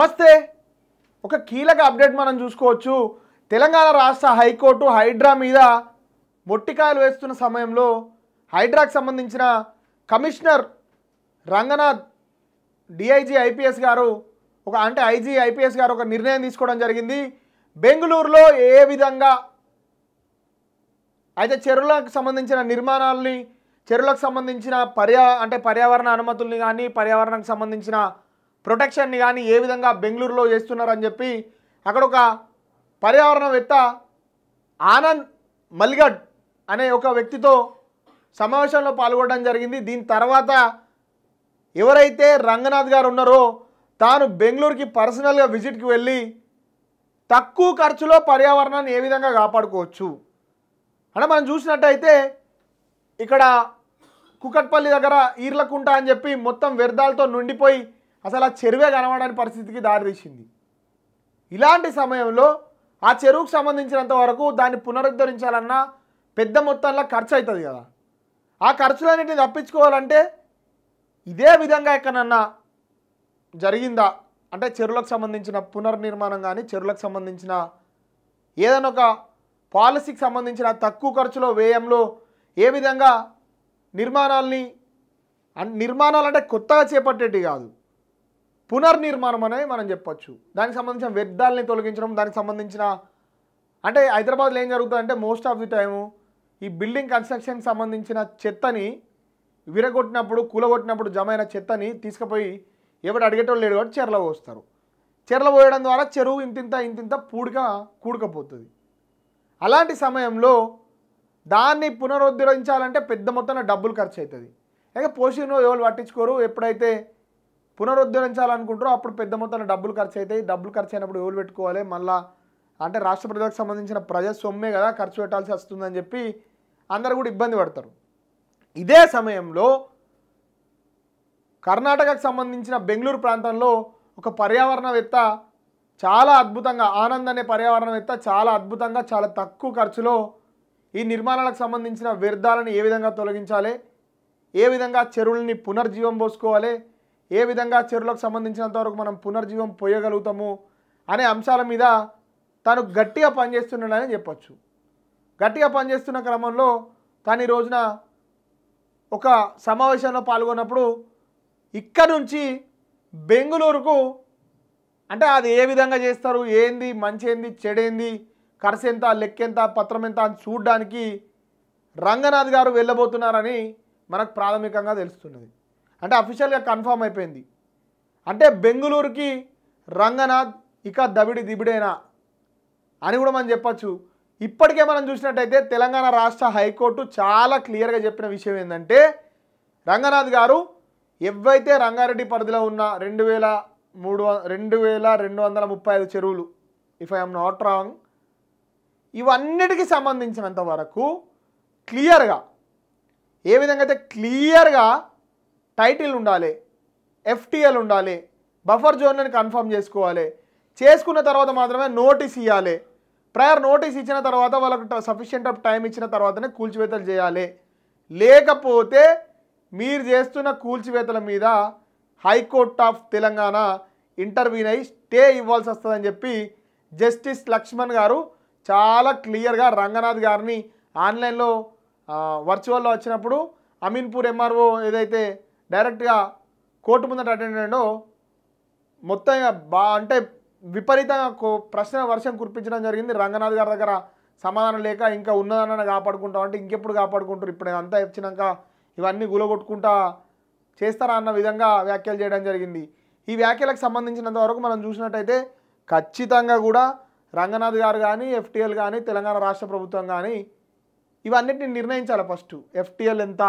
నమస్తే ఒక కీలక అప్డేట్ మనం చూసుకోవచ్చు తెలంగాణ రాష్ట్ర హైకోర్టు హైడ్రా మీద మొట్టికాయలు వేస్తున్న సమయంలో హైడ్రాకు సంబంధించిన కమిషనర్ రంగనాథ్ డిఐజీ ఐపీఎస్ గారు ఒక అంటే ఐజీ ఐపీఎస్ గారు ఒక నిర్ణయం తీసుకోవడం జరిగింది బెంగళూరులో ఏ విధంగా అయితే చెరువులకు సంబంధించిన నిర్మాణాలని చెరువులకు సంబంధించిన పర్యా అంటే పర్యావరణ అనుమతుల్ని కానీ పర్యావరణకు సంబంధించిన ప్రొటెక్షన్ని కానీ ఏ విధంగా బెంగళూరులో చేస్తున్నారని చెప్పి అక్కడ ఒక పర్యావరణవేత్త ఆనంద్ మల్గడ్ అనే ఒక వ్యక్తితో సమావేశంలో పాల్గొనడం జరిగింది దీని తర్వాత ఎవరైతే రంగనాథ్ గారు ఉన్నారో తాను బెంగళూరుకి పర్సనల్గా విజిట్కి వెళ్ళి తక్కువ ఖర్చులో పర్యావరణాన్ని ఏ విధంగా కాపాడుకోవచ్చు అంటే మనం చూసినట్టయితే ఇక్కడ కుకట్పల్లి దగ్గర ఈర్లకుంట అని చెప్పి మొత్తం వ్యర్థాలతో నుండిపోయి అసలు ఆ చెరువే కనబడని పరిస్థితికి దారితీసింది ఇలాంటి సమయంలో ఆ చెరువుకు సంబంధించినంత వరకు దాన్ని పునరుద్ధరించాలన్నా పెద్ద మొత్తంలో ఖర్చు అవుతుంది కదా ఆ ఖర్చులన్నిటిని తప్పించుకోవాలంటే ఇదే విధంగా ఎక్కడన్నా జరిగిందా అంటే చెరువులకు సంబంధించిన పునర్నిర్మాణం కానీ చెరువులకు సంబంధించిన ఏదైనా ఒక పాలసీకి సంబంధించిన తక్కువ ఖర్చులో వ్యయంలో ఏ విధంగా నిర్మాణాలని నిర్మాణాలు అంటే కొత్తగా చేపట్టేటి కాదు పునర్నిర్మాణం అనేది మనం చెప్పొచ్చు దానికి సంబంధించిన వ్యర్థాలని తొలగించడం దానికి సంబంధించిన అంటే హైదరాబాద్లో ఏం జరుగుతుంది అంటే మోస్ట్ ఆఫ్ ది టైము ఈ బిల్డింగ్ కన్స్ట్రక్షన్కి సంబంధించిన చెత్తని విరగొట్టినప్పుడు కూలగొట్టినప్పుడు జమ అయిన చెత్తని తీసుకుపోయి ఎవరు అడిగేటోళ్ళు లేడు కాబట్టి చెరలో పోస్తారు చెరలో పోయడం ద్వారా చెరువు ఇంతింత ఇంతింత పూడిక కూడుకపోతుంది అలాంటి సమయంలో దాన్ని పునరుద్ధరించాలంటే పెద్ద మొత్తంలో డబ్బులు ఖర్చు అవుతుంది అయితే పోషణ ఎవరు పట్టించుకోరు ఎప్పుడైతే పునరుద్ధరించాలనుకుంటారో అప్పుడు పెద్ద మొత్తంలో డబ్బులు ఖర్చు అవుతాయి డబ్బులు ఖర్చు అయినప్పుడు ఎవరు పెట్టుకోవాలి మళ్ళా అంటే రాష్ట్ర ప్రజలకు సంబంధించిన ప్రజా సొమ్మే కదా ఖర్చు పెట్టాల్సి వస్తుందని చెప్పి అందరు కూడా ఇబ్బంది పడతారు ఇదే సమయంలో కర్ణాటకకు సంబంధించిన బెంగళూరు ప్రాంతంలో ఒక పర్యావరణవేత్త చాలా అద్భుతంగా ఆనంద్ అనే పర్యావరణవేత్త చాలా అద్భుతంగా చాలా తక్కువ ఖర్చులో ఈ నిర్మాణాలకు సంబంధించిన వ్యర్థాలను ఏ విధంగా తొలగించాలి ఏ విధంగా చెరువులని పునర్జీవం పోసుకోవాలి ఏ విధంగా చెరువులకు సంబంధించినంత వరకు మనం పునర్జీవం పోయగలుగుతాము అనే అంశాల మీద తను గట్టిగా పనిచేస్తున్నాడని చెప్పచ్చు గట్టిగా పనిచేస్తున్న క్రమంలో తను రోజున ఒక సమావేశంలో పాల్గొన్నప్పుడు ఇక్కడ నుంచి బెంగళూరుకు అంటే అది ఏ విధంగా చేస్తారు ఏంది మంచి ఏంది చెడేంది ఖర్చు ఎంత లెక్కెంత పత్రం ఎంత అని చూడడానికి రంగనాథ్ గారు వెళ్ళబోతున్నారని మనకు ప్రాథమికంగా తెలుస్తున్నది అంటే అఫీషియల్గా కన్ఫామ్ అయిపోయింది అంటే బెంగళూరుకి రంగనాథ్ ఇక దబిడి దిబిడేనా అని కూడా మనం చెప్పచ్చు ఇప్పటికే మనం చూసినట్టయితే తెలంగాణ రాష్ట్ర హైకోర్టు చాలా క్లియర్గా చెప్పిన విషయం ఏంటంటే రంగనాథ్ గారు ఎవైతే రంగారెడ్డి పరిధిలో ఉన్న రెండు వేల మూడు రెండు వేల రెండు వందల ముప్పై ఐదు చెరువులు ఇఫ్ ఐఎమ్ నాట్ రాంగ్ ఇవన్నిటికీ సంబంధించినంత వరకు క్లియర్గా ఏ విధంగా అయితే క్లియర్గా టైటిల్ ఉండాలి ఎఫ్టీఎల్ ఉండాలి బఫర్ అని కన్ఫర్మ్ చేసుకోవాలి చేసుకున్న తర్వాత మాత్రమే నోటీస్ ఇవ్వాలి ప్రయర్ నోటీస్ ఇచ్చిన తర్వాత వాళ్ళకు సఫిషియంట్ ఆఫ్ టైం ఇచ్చిన తర్వాతనే కూల్చివేతలు చేయాలి లేకపోతే మీరు చేస్తున్న కూల్చివేతల మీద హైకోర్ట్ ఆఫ్ తెలంగాణ ఇంటర్వ్యూ అయి స్టే ఇవ్వాల్సి వస్తుందని చెప్పి జస్టిస్ లక్ష్మణ్ గారు చాలా క్లియర్గా రంగనాథ్ గారిని ఆన్లైన్లో వర్చువల్లో వచ్చినప్పుడు అమీన్పూర్ ఎంఆర్ఓ ఏదైతే డైరెక్ట్గా కోర్టు ముందట అటెండెంట్ మొత్తంగా బా అంటే విపరీతంగా ప్రశ్న వర్షం కురిపించడం జరిగింది రంగనాథ్ గారి దగ్గర సమాధానం లేక ఇంకా ఉన్నదాన్ని కాపాడుకుంటాం అంటే ఇంకెప్పుడు కాపాడుకుంటారు ఇప్పుడు అంతా ఇచ్చినాక ఇవన్నీ గులగొట్టుకుంటా చేస్తారా అన్న విధంగా వ్యాఖ్యలు చేయడం జరిగింది ఈ వ్యాఖ్యలకు సంబంధించినంత వరకు మనం చూసినట్టయితే ఖచ్చితంగా కూడా రంగనాథ్ గారు కానీ ఎఫ్టీఎల్ కానీ తెలంగాణ రాష్ట్ర ప్రభుత్వం కానీ ఇవన్నిటిని నిర్ణయించాలి ఫస్ట్ ఎఫ్టీఎల్ ఎంత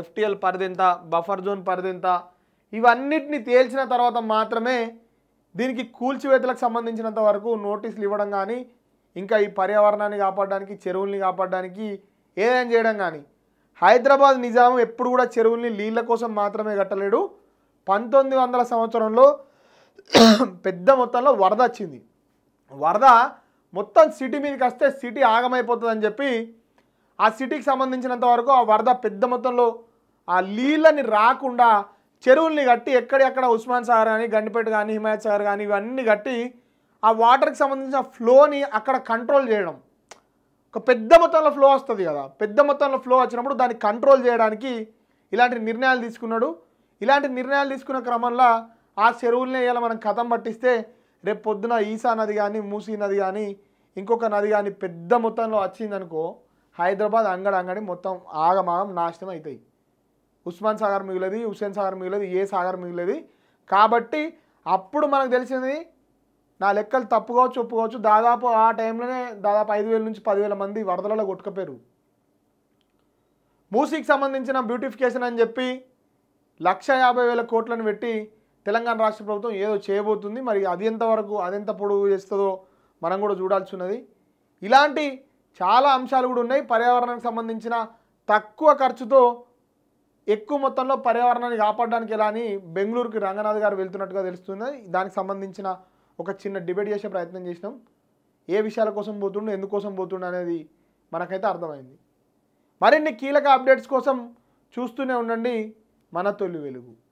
ఎఫ్టీఎల్ పరిధి ఎంత బఫర్ జోన్ పరిధి ఎంత ఇవన్నిటిని తేల్చిన తర్వాత మాత్రమే దీనికి కూల్చివేతలకు సంబంధించినంత వరకు నోటీసులు ఇవ్వడం కానీ ఇంకా ఈ పర్యావరణాన్ని కాపాడడానికి చెరువుల్ని కాపాడడానికి ఏదైనా చేయడం కానీ హైదరాబాద్ నిజాం ఎప్పుడు కూడా చెరువుల్ని నీళ్ళ కోసం మాత్రమే కట్టలేడు పంతొమ్మిది వందల సంవత్సరంలో పెద్ద మొత్తంలో వరద వచ్చింది వరద మొత్తం సిటీ మీదకి వస్తే సిటీ ఆగమైపోతుందని చెప్పి ఆ సిటీకి సంబంధించినంత వరకు ఆ వరద పెద్ద మొత్తంలో ఆ నీళ్ళని రాకుండా చెరువుల్ని కట్టి ఎక్కడెక్కడ ఉస్మాన్ సాగర్ కానీ గండిపేట కానీ హిమాయత్ సాగర్ కానీ ఇవన్నీ కట్టి ఆ వాటర్కి సంబంధించిన ఫ్లోని అక్కడ కంట్రోల్ చేయడం ఒక పెద్ద మొత్తంలో ఫ్లో వస్తుంది కదా పెద్ద మొత్తంలో ఫ్లో వచ్చినప్పుడు దాన్ని కంట్రోల్ చేయడానికి ఇలాంటి నిర్ణయాలు తీసుకున్నాడు ఇలాంటి నిర్ణయాలు తీసుకున్న క్రమంలో ఆ చెరువులనే ఇలా మనం కథం పట్టిస్తే రేపు పొద్దున ఈసా నది కానీ మూసీ నది కానీ ఇంకొక నది కానీ పెద్ద మొత్తంలో వచ్చిందనుకో హైదరాబాద్ అంగడి అంగడి మొత్తం ఆగమాగం నాశనం అవుతాయి ఉస్మాన్ సాగర్ మిగిలేదు హుస్సేన్ సాగర్ మిగిలేదు ఏ సాగర్ మిగిలేదు కాబట్టి అప్పుడు మనకు తెలిసింది నా లెక్కలు తప్పు కావచ్చు ఒప్పు కావచ్చు దాదాపు ఆ టైంలోనే దాదాపు ఐదు వేల నుంచి పదివేల మంది వరదలలో కొట్టుకపోయారు మూసీకి సంబంధించిన బ్యూటిఫికేషన్ అని చెప్పి లక్ష యాభై వేల కోట్లను పెట్టి తెలంగాణ రాష్ట్ర ప్రభుత్వం ఏదో చేయబోతుంది మరి అది ఎంతవరకు అదెంత పొడుగు చేస్తుందో మనం కూడా చూడాల్సి ఉన్నది ఇలాంటి చాలా అంశాలు కూడా ఉన్నాయి పర్యావరణానికి సంబంధించిన తక్కువ ఖర్చుతో ఎక్కువ మొత్తంలో పర్యావరణాన్ని కాపాడడానికి ఎలా అని బెంగళూరుకి రంగనాథ్ గారు వెళ్తున్నట్టుగా తెలుస్తుంది దానికి సంబంధించిన ఒక చిన్న డిబేట్ చేసే ప్రయత్నం చేసినాం ఏ విషయాల కోసం పోతుండు ఎందుకోసం పోతుండు అనేది మనకైతే అర్థమైంది మరిన్ని కీలక అప్డేట్స్ కోసం చూస్తూనే ఉండండి మన తొలి వెలుగు